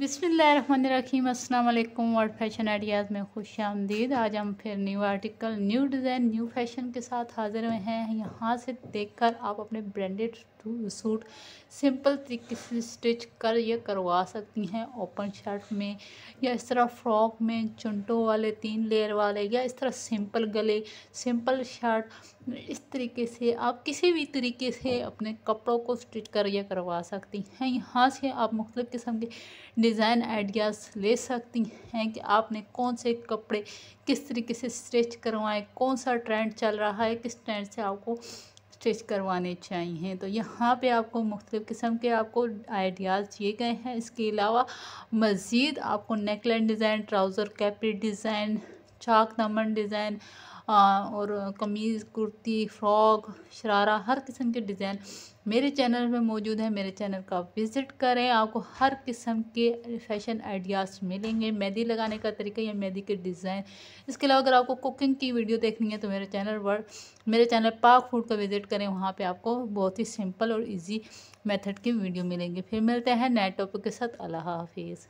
बिसमीम अल्लाम world fashion ideas में खुश आमदीद आज हम फिर new article new design new fashion के साथ हाज़िर हुए हैं यहाँ से देखकर आप अपने ब्रांडेड सूट सिंपल तरीके से स्टिच कर या करवा सकती हैं ओपन शर्ट में या इस तरह फ्रॉक में चुंटों वाले तीन लेयर वाले या इस तरह सिंपल गले सिंपल शर्ट इस तरीके से आप किसी भी तरीके से अपने कपड़ों को स्टिच कर या करवा सकती हैं यहाँ से आप मुख्तु किस्म के डिज़ाइन आइडियाज़ ले सकती हैं कि आपने कौन से कपड़े किस तरीके से स्टिच करवाएं कौन सा ट्रेंड चल रहा है किस ट्रेंड से आपको स्टिच करवाने चाहिए तो यहाँ पे आपको मुख्तु किस्म के आपको आइडियाज़ दिए गए हैं इसके अलावा मज़ीद आपको neckline design trouser capri design चाक दमन डिज़ाइन और कमीज़ कुर्ती फ़्रॉक शरारा हर किस्म के डिज़ाइन मेरे चैनल में मौजूद है मेरे चैनल का विज़िट करें आपको हर किस्म के फैशन आइडियाज़ मिलेंगे मेहंदी लगाने का तरीका या मेहंदी के डिज़ाइन इसके अलावा अगर आपको कुकिंग की वीडियो देखनी है तो मेरे चैनल पर मेरे चैनल पाक फूड का विज़िट करें वहाँ पे आपको बहुत ही सिंपल और इजी मेथड की वीडियो मिलेंगे फिर मिलते हैं नए टॉपिक के साथ अल्लाह हाफिज़